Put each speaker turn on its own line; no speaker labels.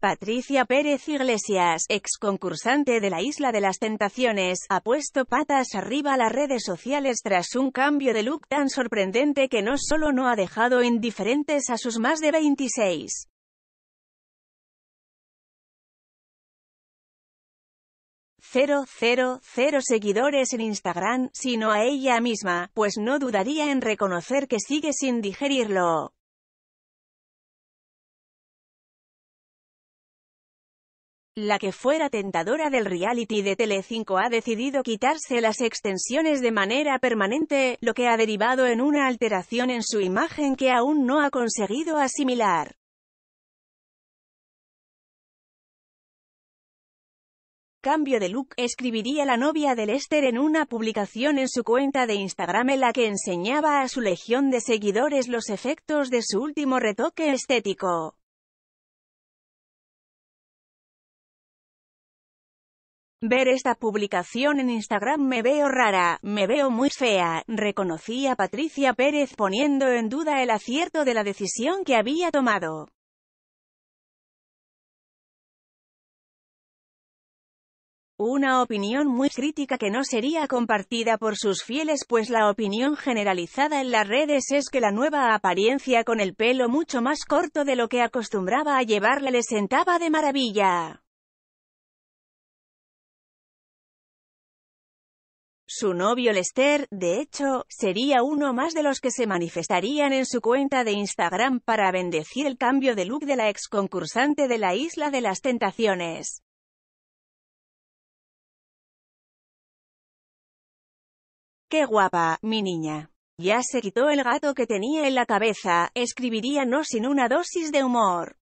Patricia Pérez Iglesias, ex concursante de la Isla de las Tentaciones, ha puesto patas arriba a las redes sociales tras un cambio de look tan sorprendente que no
solo no ha dejado indiferentes a sus más de 26 000
seguidores en Instagram, sino a ella misma, pues no dudaría en reconocer que sigue
sin digerirlo. la que fuera tentadora del reality de Telecinco ha decidido
quitarse las extensiones de manera permanente, lo que ha derivado en una alteración en su
imagen que aún no ha conseguido asimilar. Cambio de look, escribiría la novia de
Lester en una publicación en su cuenta de Instagram en la que enseñaba a su legión de
seguidores los efectos de su último retoque estético. Ver esta publicación en
Instagram me veo rara, me veo muy fea, reconocía Patricia Pérez poniendo
en duda el acierto de la decisión que había tomado. Una opinión muy crítica que
no sería compartida por sus fieles pues la opinión generalizada en las redes es que la nueva apariencia con el pelo mucho más corto de lo que acostumbraba a llevarla le sentaba
de maravilla. Su novio Lester, de hecho, sería uno más de los que se manifestarían
en su cuenta de Instagram para bendecir el cambio de look de la ex concursante de la
Isla de las Tentaciones. ¡Qué guapa, mi niña! Ya se quitó el gato que tenía en la cabeza, escribiría no sin una dosis de humor.